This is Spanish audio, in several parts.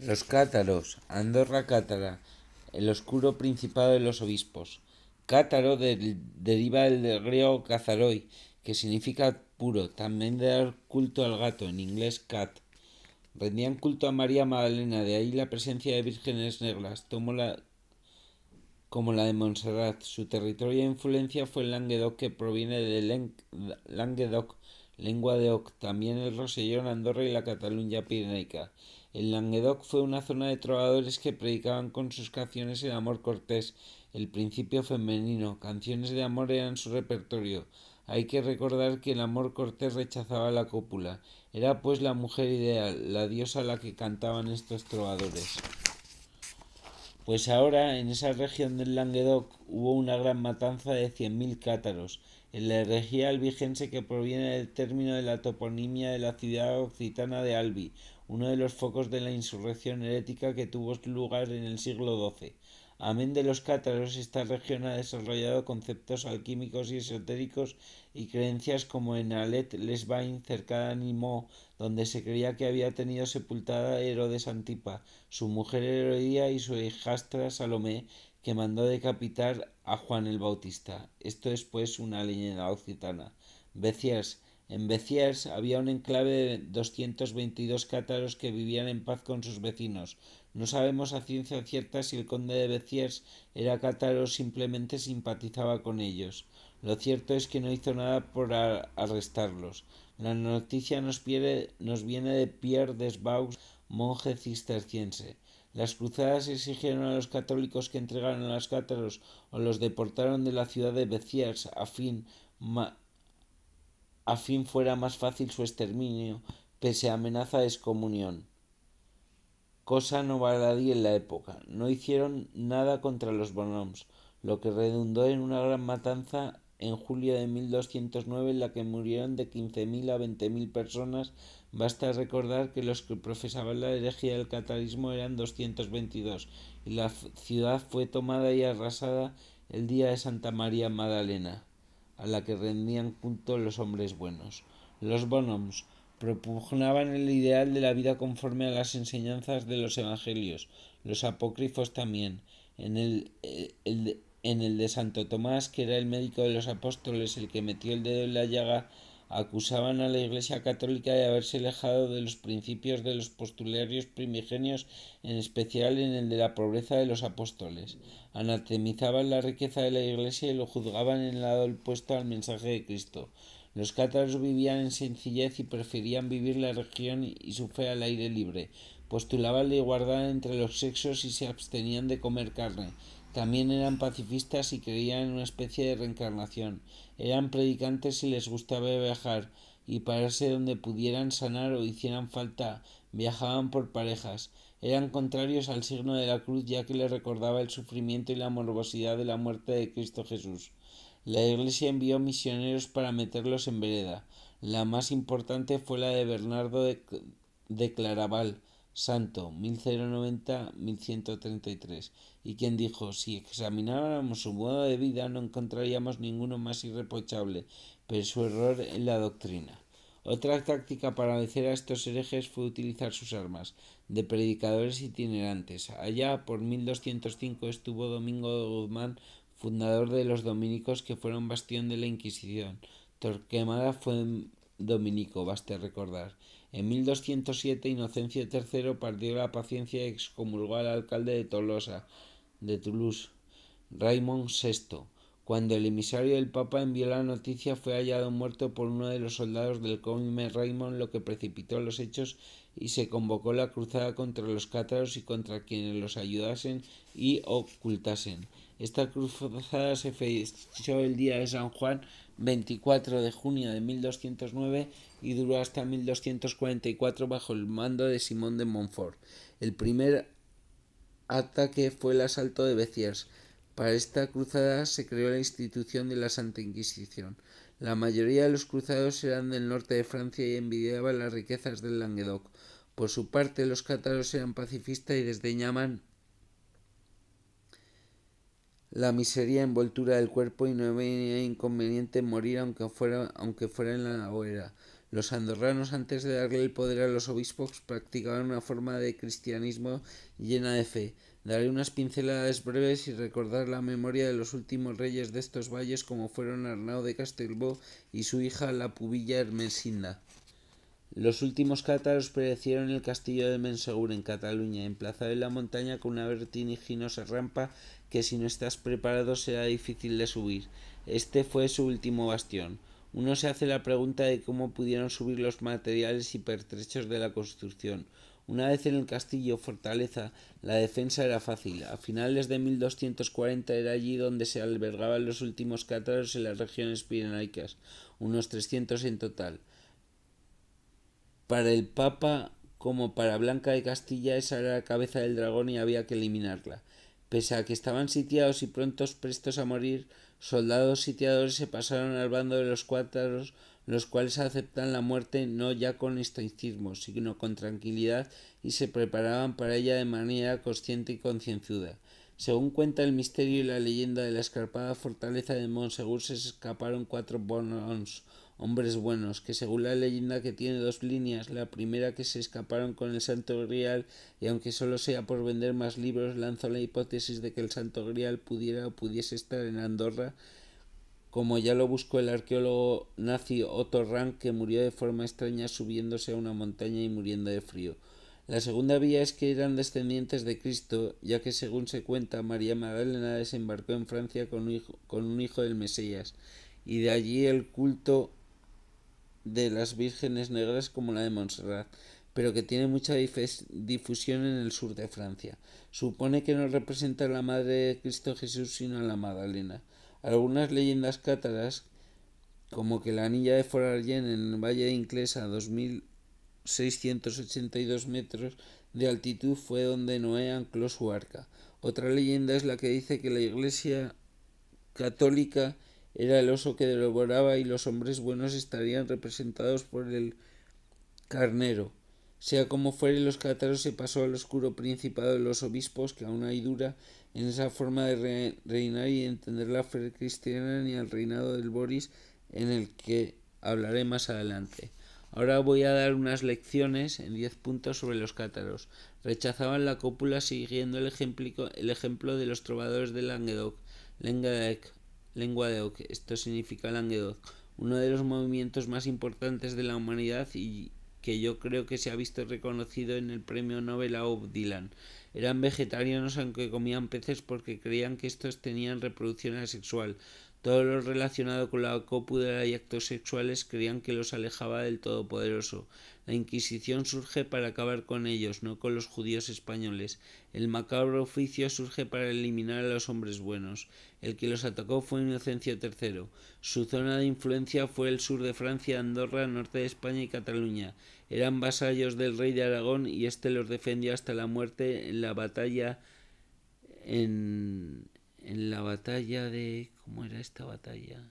Los cátaros, Andorra cátara, el oscuro principado de los obispos. Cátaro deriva del griego cazaroi, que significa puro, también de dar culto al gato, en inglés cat. Rendían culto a María Magdalena, de ahí la presencia de vírgenes negras, tomó la, como la de Montserrat. Su territorio e influencia fue el Languedoc, que proviene del Languedoc, lengua de Oc, también el Rosellón, Andorra y la Cataluña Pirenaica. El Languedoc fue una zona de trovadores que predicaban con sus canciones el amor cortés, el principio femenino. Canciones de amor eran su repertorio. Hay que recordar que el amor cortés rechazaba la cópula. Era pues la mujer ideal, la diosa a la que cantaban estos trovadores. Pues ahora, en esa región del Languedoc, hubo una gran matanza de cien mil cátaros. En la herejía albigense que proviene del término de la toponimia de la ciudad occitana de Albi, uno de los focos de la insurrección herética que tuvo lugar en el siglo XII. Amén de los cátaros, esta región ha desarrollado conceptos alquímicos y esotéricos y creencias como en Alet Lesbain, cerca a Nimó, donde se creía que había tenido sepultada Herodes Antipa, su mujer Herodía y su hijastra Salomé, que mandó decapitar a Juan el Bautista. Esto es, pues, una leyenda occitana. Becias, en Beciers había un enclave de 222 cátaros que vivían en paz con sus vecinos. No sabemos a ciencia cierta si el conde de Béziers era cátaro o simplemente simpatizaba con ellos. Lo cierto es que no hizo nada por arrestarlos. La noticia nos, viene de Pierre Desbaux, monje cisterciense. Las cruzadas exigieron a los católicos que entregaran a los cátaros o los deportaron de la ciudad de Béziers a fin a fin fuera más fácil su exterminio, pese a amenaza de excomunión. Cosa no baladí en la época. No hicieron nada contra los Bonhommes, lo que redundó en una gran matanza en julio de 1209 en la que murieron de 15.000 a 20.000 personas. Basta recordar que los que profesaban la herejía del catarismo eran 222 y la ciudad fue tomada y arrasada el día de Santa María Magdalena a la que rendían culto los hombres buenos. Los bonoms propugnaban el ideal de la vida conforme a las enseñanzas de los evangelios, los apócrifos también. En el, eh, en el de Santo Tomás, que era el médico de los apóstoles, el que metió el dedo en la llaga acusaban a la Iglesia Católica de haberse alejado de los principios de los postularios primigenios, en especial en el de la pobreza de los apóstoles. Anatemizaban la riqueza de la Iglesia y lo juzgaban en el lado opuesto al mensaje de Cristo. Los cátaros vivían en sencillez y preferían vivir la región y su fe al aire libre. Postulaban la igualdad entre los sexos y se abstenían de comer carne. También eran pacifistas y creían en una especie de reencarnación. Eran predicantes y les gustaba viajar y pararse donde pudieran sanar o hicieran falta. Viajaban por parejas. Eran contrarios al signo de la cruz ya que les recordaba el sufrimiento y la morbosidad de la muerte de Cristo Jesús. La Iglesia envió misioneros para meterlos en vereda. La más importante fue la de Bernardo de, de Claraval, Santo, 1090-1133, y quien dijo, si examináramos su modo de vida no encontraríamos ninguno más irreprochable, pero su error en la doctrina. Otra táctica para vencer a estos herejes fue utilizar sus armas, de predicadores itinerantes. Allá por 1205 estuvo Domingo de Guzmán, fundador de los dominicos que fueron bastión de la Inquisición. Torquemada fue dominico, basta recordar en 1207 Inocencio III perdió la paciencia y excomulgó al alcalde de Tolosa, de Toulouse, Raymond VI. Cuando el emisario del Papa envió la noticia fue hallado muerto por uno de los soldados del conde Raymond, lo que precipitó los hechos y se convocó la cruzada contra los cátaros y contra quienes los ayudasen y ocultasen. Esta cruzada se fechó el día de San Juan, 24 de junio de 1209, y duró hasta 1244 bajo el mando de Simón de Montfort. El primer ataque fue el asalto de Beciers. Para esta cruzada se creó la institución de la Santa Inquisición. La mayoría de los cruzados eran del norte de Francia y envidiaban las riquezas del Languedoc. Por su parte, los cátaros eran pacifistas y desdeñaban la miseria envoltura del cuerpo y no venía inconveniente morir aunque fuera, aunque fuera en la hoguera. Los andorranos antes de darle el poder a los obispos practicaban una forma de cristianismo llena de fe. Daré unas pinceladas breves y recordar la memoria de los últimos reyes de estos valles como fueron Arnau de Castelbó y su hija la pubilla Hermesinda. Los últimos cátaros perecieron en el castillo de Mensegur en Cataluña, emplazado en la montaña con una vertiginosa rampa que si no estás preparado será difícil de subir. Este fue su último bastión. Uno se hace la pregunta de cómo pudieron subir los materiales y pertrechos de la construcción. Una vez en el castillo fortaleza, la defensa era fácil. A finales de 1240 era allí donde se albergaban los últimos cátaros en las regiones pirenaicas, unos 300 en total. Para el Papa, como para Blanca de Castilla, esa era la cabeza del dragón y había que eliminarla. Pese a que estaban sitiados y prontos prestos a morir, soldados sitiadores se pasaron al bando de los cuatro, los cuales aceptan la muerte no ya con estoicismo, sino con tranquilidad y se preparaban para ella de manera consciente y concienzuda. Según cuenta el misterio y la leyenda de la escarpada fortaleza de Monsegur se escaparon cuatro bonons, hombres buenos, que según la leyenda que tiene dos líneas, la primera que se escaparon con el Santo Grial, y aunque solo sea por vender más libros, lanzó la hipótesis de que el Santo Grial pudiera o pudiese estar en Andorra, como ya lo buscó el arqueólogo nazi Otto Rank, que murió de forma extraña subiéndose a una montaña y muriendo de frío. La segunda vía es que eran descendientes de Cristo, ya que según se cuenta, María Magdalena desembarcó en Francia con un hijo, con un hijo del Mesías, y de allí el culto de las vírgenes negras como la de Montserrat, pero que tiene mucha difusión en el sur de Francia. Supone que no representa a la Madre de Cristo Jesús sino a la Magdalena. Algunas leyendas cátaras, como que la anilla de Forallén en el valle de a 2.682 metros de altitud, fue donde Noé ancló su arca. Otra leyenda es la que dice que la iglesia católica era el oso que devoraba y los hombres buenos estarían representados por el carnero. Sea como fuere, los cátaros se pasó al oscuro principado de los obispos, que aún hay dura en esa forma de reinar y entender la fe cristiana ni al reinado del Boris, en el que hablaré más adelante. Ahora voy a dar unas lecciones en diez puntos sobre los cátaros. Rechazaban la cópula siguiendo el, el ejemplo de los trovadores de Languedoc, Lengadec, lengua de Oc. Esto significa Languedoc, uno de los movimientos más importantes de la humanidad y que yo creo que se ha visto reconocido en el premio Nobel a Dylan. Eran vegetarianos aunque comían peces porque creían que estos tenían reproducción asexual. Todo lo relacionado con la cópula y actos sexuales creían que los alejaba del Todopoderoso. La Inquisición surge para acabar con ellos, no con los judíos españoles. El macabro oficio surge para eliminar a los hombres buenos. El que los atacó fue Inocencio III. Su zona de influencia fue el sur de Francia, Andorra, norte de España y Cataluña. Eran vasallos del rey de Aragón y éste los defendió hasta la muerte en la batalla en, en la batalla de... ¿Cómo era esta batalla?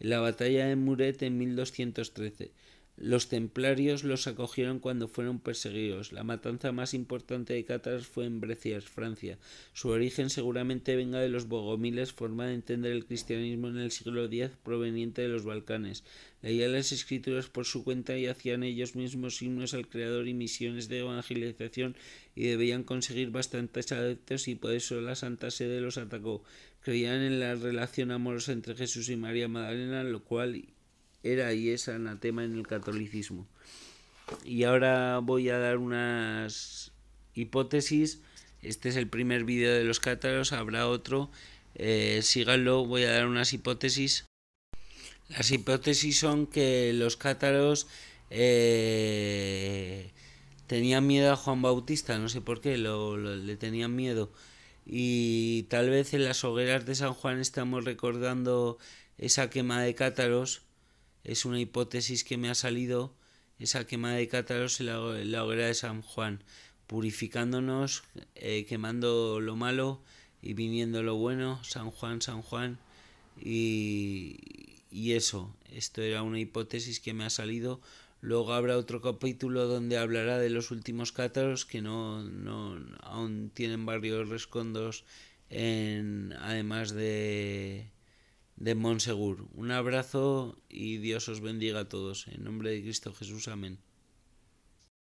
En la batalla de Muret en 1213. Los templarios los acogieron cuando fueron perseguidos. La matanza más importante de cátaros fue en Brecias, Francia. Su origen seguramente venga de los bogomiles, forma de entender el cristianismo en el siglo X proveniente de los Balcanes. Leían las escrituras por su cuenta y hacían ellos mismos signos al Creador y misiones de evangelización y debían conseguir bastantes adeptos y por eso la Santa Sede los atacó. Creían en la relación amorosa entre Jesús y María Magdalena, lo cual era y es anatema en el catolicismo. Y ahora voy a dar unas hipótesis. Este es el primer vídeo de los cátaros, habrá otro. Eh, síganlo, voy a dar unas hipótesis. Las hipótesis son que los cátaros eh, tenían miedo a Juan Bautista, no sé por qué, le tenían miedo. Y tal vez en las hogueras de San Juan estamos recordando esa quema de cátaros es una hipótesis que me ha salido, esa quema de cátaros en la, hoguera de San Juan, purificándonos, eh, quemando lo malo y viniendo lo bueno, San Juan, San Juan, y, y eso, esto era una hipótesis que me ha salido. Luego habrá otro capítulo donde hablará de los últimos cátaros que no, no aún tienen barrios rescondos en, además de de Monsegur. Un abrazo y Dios os bendiga a todos. En nombre de Cristo Jesús, amén.